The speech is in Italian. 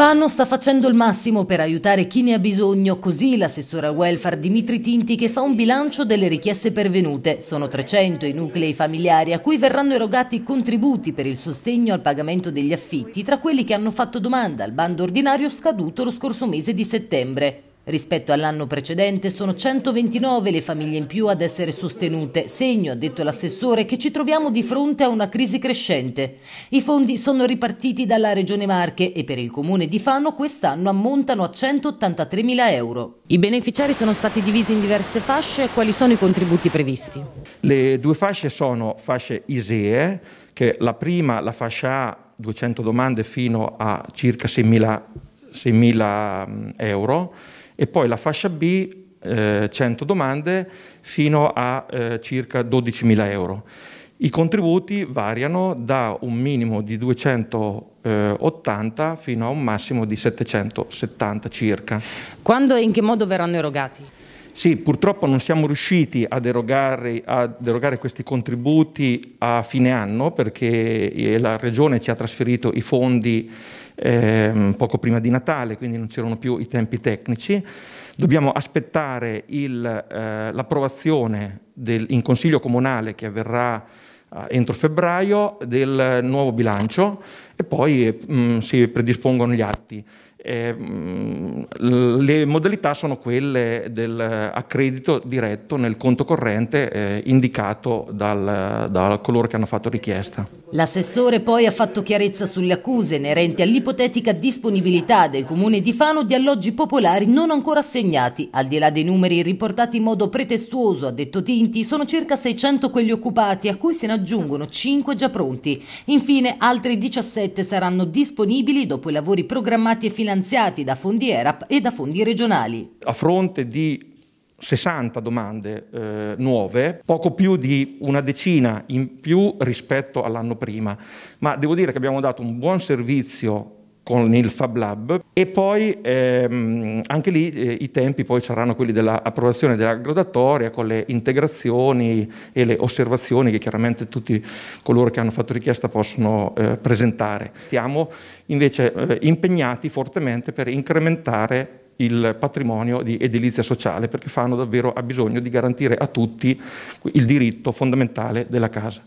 Alfano sta facendo il massimo per aiutare chi ne ha bisogno, così l'assessore al welfare Dimitri Tinti che fa un bilancio delle richieste pervenute. Sono 300 i nuclei familiari a cui verranno erogati contributi per il sostegno al pagamento degli affitti, tra quelli che hanno fatto domanda al bando ordinario scaduto lo scorso mese di settembre. Rispetto all'anno precedente sono 129 le famiglie in più ad essere sostenute, segno, ha detto l'assessore, che ci troviamo di fronte a una crisi crescente. I fondi sono ripartiti dalla Regione Marche e per il Comune di Fano quest'anno ammontano a 183 mila euro. I beneficiari sono stati divisi in diverse fasce, quali sono i contributi previsti? Le due fasce sono fasce ISEE, che la prima, la fascia A, 200 domande fino a circa 6.000 mm, euro, e poi la fascia B eh, 100 domande fino a eh, circa 12.000 euro. I contributi variano da un minimo di 280 fino a un massimo di 770 circa. Quando e in che modo verranno erogati? Sì, purtroppo non siamo riusciti a derogare, a derogare, questi contributi a fine anno perché la Regione ci ha trasferito i fondi eh, poco prima di Natale, quindi non c'erano più i tempi tecnici. Dobbiamo aspettare eh, l'approvazione eh, in Consiglio Comunale che avverrà eh, entro febbraio del nuovo bilancio e poi eh, mh, si predispongono gli atti. Eh, le modalità sono quelle dell'accredito diretto nel conto corrente eh, indicato dal, da coloro che hanno fatto richiesta. L'assessore poi ha fatto chiarezza sulle accuse inerenti all'ipotetica disponibilità del comune di Fano di alloggi popolari non ancora assegnati. Al di là dei numeri riportati in modo pretestuoso, ha detto Tinti, sono circa 600 quelli occupati, a cui se ne aggiungono 5 già pronti. Infine, altri 17 saranno disponibili dopo i lavori programmati e finalizzati finanziati da fondi ERAP e da fondi regionali. A fronte di 60 domande eh, nuove, poco più di una decina in più rispetto all'anno prima, ma devo dire che abbiamo dato un buon servizio con il Fab Lab e poi ehm, anche lì eh, i tempi poi saranno quelli dell'approvazione della gradatoria con le integrazioni e le osservazioni che chiaramente tutti coloro che hanno fatto richiesta possono eh, presentare. Stiamo invece eh, impegnati fortemente per incrementare il patrimonio di edilizia sociale perché Fano davvero ha bisogno di garantire a tutti il diritto fondamentale della casa.